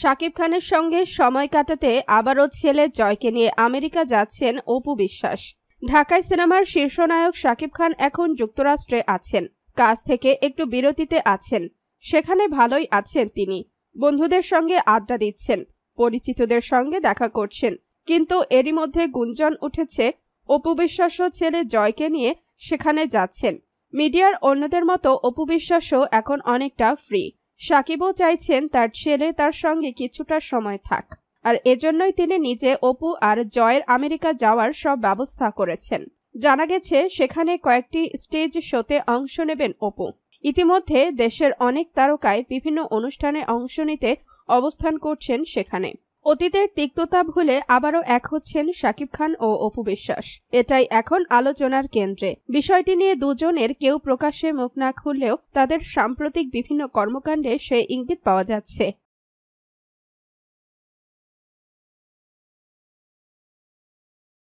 শাকিব খানের সঙ্গে সময় কাটাতে আবারও ছেলে জয়কে নিয়ে আমেরিকা যাচ্ছেন অপু বিশ্বাস ঢাকায় সিনেমার শীর্ষনায়ক শাকিব খান এখন যুক্তরাষ্ট্রে আছেন কাজ থেকে একটু বিরতিতে আছেন সেখানে ভালোই আছেন তিনি বন্ধুদের সঙ্গে আড্ডা দিচ্ছেন পরিচিতদের সঙ্গে দেখা করছেন কিন্তু এরই মধ্যে গুঞ্জন উঠেছে অপু বিশ্বাস ছেলে জয়কে নিয়ে সেখানে যাচ্ছেন মিডিয়ার অন্যদের মতো অপু বিশ্বাসও এখন অনেকটা ফ্রি সাকিবও চাইছেন তার ছেলে তার সঙ্গে কিছুটা সময় থাক আর এজন্যই তিনি নিজে অপু আর জয়ের আমেরিকা যাওয়ার সব ব্যবস্থা করেছেন জানা গেছে সেখানে কয়েকটি স্টেজ শোতে অংশ নেবেন অপু ইতিমধ্যে দেশের অনেক তারকায় বিভিন্ন অনুষ্ঠানে অংশ নিতে অবস্থান করছেন সেখানে অতীতের তিক্ততা ভুলে আবারও এক হচ্ছেন শাকিব খান ও অপু বিশ্বাস এটাই এখন আলোচনার কেন্দ্রে বিষয়টি নিয়ে দুজনের কেউ প্রকাশ্যে মুখ না খুললেও তাদের সাম্প্রতিক বিভিন্ন কর্মকাণ্ডে সে ইঙ্গিত পাওয়া যাচ্ছে